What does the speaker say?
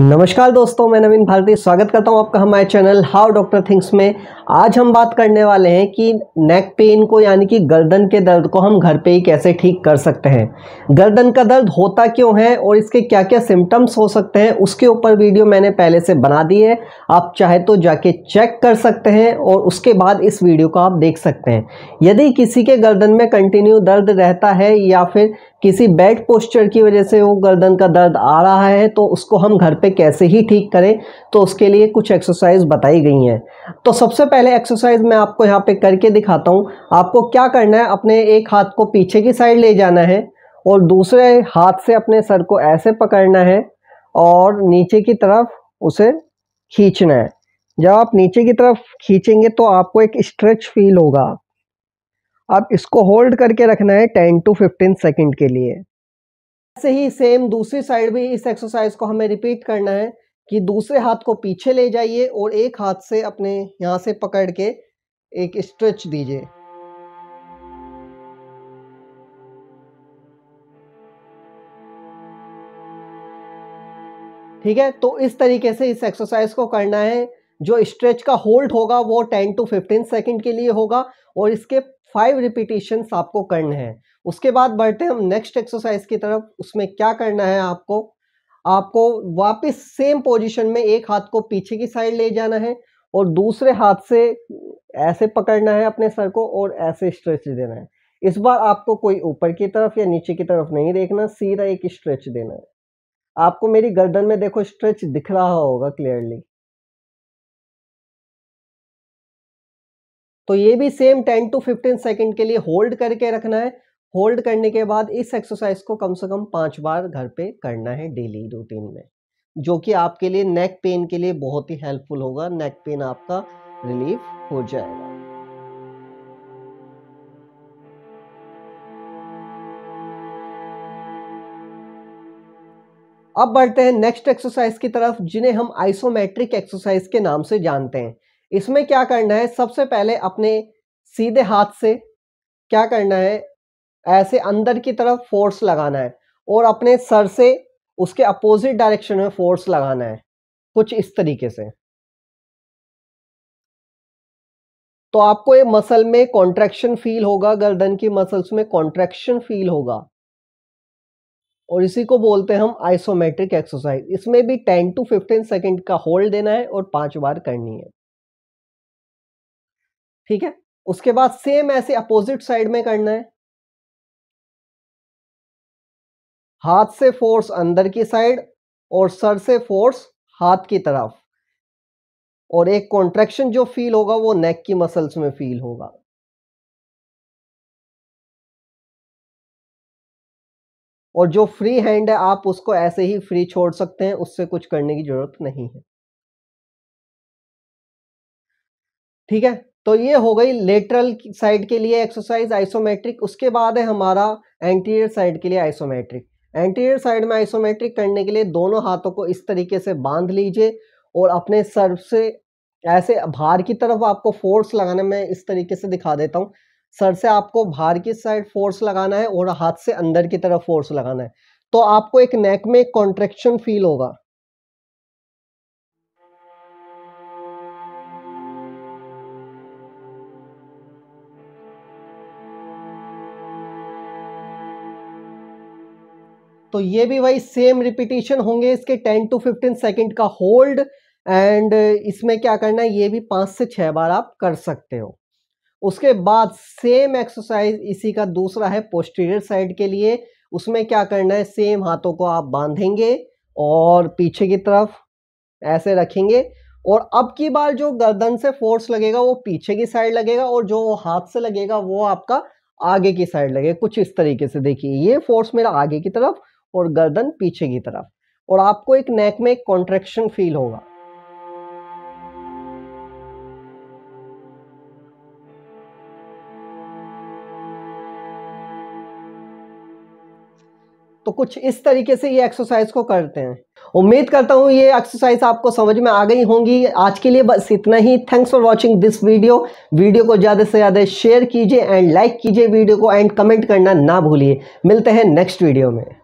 नमस्कार दोस्तों मैं नवीन भारती स्वागत करता हूं आपका हमारे चैनल हाउ डॉक्टर थिंग्स में आज हम बात करने वाले हैं कि नेक पेन को यानी कि गर्दन के दर्द को हम घर पे ही कैसे ठीक कर सकते हैं गर्दन का दर्द होता क्यों है और इसके क्या क्या सिम्टम्स हो सकते हैं उसके ऊपर वीडियो मैंने पहले से बना दी है आप चाहे तो जाके चेक कर सकते हैं और उसके बाद इस वीडियो को आप देख सकते हैं यदि किसी के गर्दन में कंटिन्यू दर्द रहता है या फिर किसी बैड पोस्चर की वजह से वो गर्दन का दर्द आ रहा है तो उसको हम घर पे कैसे ही ठीक करें तो उसके लिए कुछ एक्सरसाइज बताई गई हैं तो सबसे पहले एक्सरसाइज मैं आपको यहाँ पे करके दिखाता हूँ आपको क्या करना है अपने एक हाथ को पीछे की साइड ले जाना है और दूसरे हाथ से अपने सर को ऐसे पकड़ना है और नीचे की तरफ उसे खींचना है जब आप नीचे की तरफ खींचेंगे तो आपको एक स्ट्रेच फील होगा अब इसको होल्ड करके रखना है 10 टू 15 सेकंड के लिए ऐसे ही सेम दूसरी साइड भी इस एक्सरसाइज को हमें रिपीट करना है कि दूसरे हाथ को पीछे ले जाइए और एक हाथ से अपने यहाँ से पकड़ के एक स्ट्रेच दीजिए ठीक है तो इस तरीके से इस एक्सरसाइज को करना है जो स्ट्रेच का होल्ड होगा वो 10 टू 15 सेकंड के लिए होगा और इसके फाइव रिपीटेशन आपको करने हैं उसके बाद बढ़ते हम नेक्स्ट एक्सरसाइज की तरफ उसमें क्या करना है आपको आपको वापस सेम पोजीशन में एक हाथ को पीछे की साइड ले जाना है और दूसरे हाथ से ऐसे पकड़ना है अपने सर को और ऐसे स्ट्रेच देना है इस बार आपको कोई ऊपर की तरफ या नीचे की तरफ नहीं देखना सीधा एक स्ट्रेच देना है आपको मेरी गर्दन में देखो स्ट्रेच दिख रहा होगा क्लियरली तो ये भी सेम 10 टू 15 सेकंड के लिए होल्ड करके रखना है होल्ड करने के बाद इस एक्सरसाइज को कम से कम पांच बार घर पे करना है डेली रूटीन में जो कि आपके लिए नेक पेन के लिए बहुत ही हेल्पफुल होगा नेक पेन आपका रिलीफ हो जाएगा अब बढ़ते हैं नेक्स्ट एक्सरसाइज की तरफ जिन्हें हम आइसोमेट्रिक एक्सरसाइज के नाम से जानते हैं इसमें क्या करना है सबसे पहले अपने सीधे हाथ से क्या करना है ऐसे अंदर की तरफ फोर्स लगाना है और अपने सर से उसके अपोजिट डायरेक्शन में फोर्स लगाना है कुछ इस तरीके से तो आपको ये मसल में कॉन्ट्रेक्शन फील होगा गर्दन की मसल्स में कॉन्ट्रेक्शन फील होगा और इसी को बोलते हैं हम आइसोमेट्रिक एक्सरसाइज इसमें भी 10 टू 15 सेकंड का होल्ड देना है और पांच बार करनी है ठीक है उसके बाद सेम ऐसे अपोजिट साइड में करना है हाथ से फोर्स अंदर की साइड और सर से फोर्स हाथ की तरफ और एक कॉन्ट्रेक्शन जो फील होगा वो नेक की मसल्स में फील होगा और जो फ्री हैंड है आप उसको ऐसे ही फ्री छोड़ सकते हैं उससे कुछ करने की जरूरत नहीं है ठीक है तो ये हो गई लेटरल साइड के लिए एक्सरसाइज आइसोमेट्रिक उसके बाद है हमारा एंटीरियर साइड के लिए आइसोमेट्रिक एंटीरियर साइड में आइसोमेट्रिक करने के लिए दोनों हाथों को इस तरीके से बांध लीजिए और अपने सर से ऐसे भार की तरफ आपको फोर्स लगाने में इस तरीके से दिखा देता हूँ सर से आपको बाहर की साइड फोर्स लगाना है और हाथ से अंदर की तरफ फोर्स लगाना है तो आपको एक नेक में कॉन्ट्रेक्शन फील होगा तो ये भी वही सेम रिपीटेशन होंगे इसके टेन टू फिफ्टीन सेकेंड का होल्ड एंड इसमें क्या करना है ये भी पाँच से छः बार आप कर सकते हो उसके बाद सेम एक्सरसाइज इसी का दूसरा है पोस्टीरियर साइड के लिए उसमें क्या करना है सेम हाथों को आप बांधेंगे और पीछे की तरफ ऐसे रखेंगे और अब की बार जो गर्दन से फोर्स लगेगा वो पीछे की साइड लगेगा और जो हाथ से लगेगा वो आपका आगे की साइड लगेगा कुछ इस तरीके से देखिए ये फोर्स मेरा आगे की तरफ और गर्दन पीछे की तरफ और आपको एक नेक में एक कॉन्ट्रेक्शन फील होगा तो कुछ इस तरीके से ये एक्सरसाइज को करते हैं उम्मीद करता हूँ ये एक्सरसाइज आपको समझ में आ गई होंगी आज के लिए बस इतना ही thanks for watching this video video को ज़्यादा से ज़्यादा शेयर कीजिए एंड लाइक कीजिए वीडियो को एंड कमेंट करना ना भूलिए मिलते हैं नेक्स्ट वीडियो में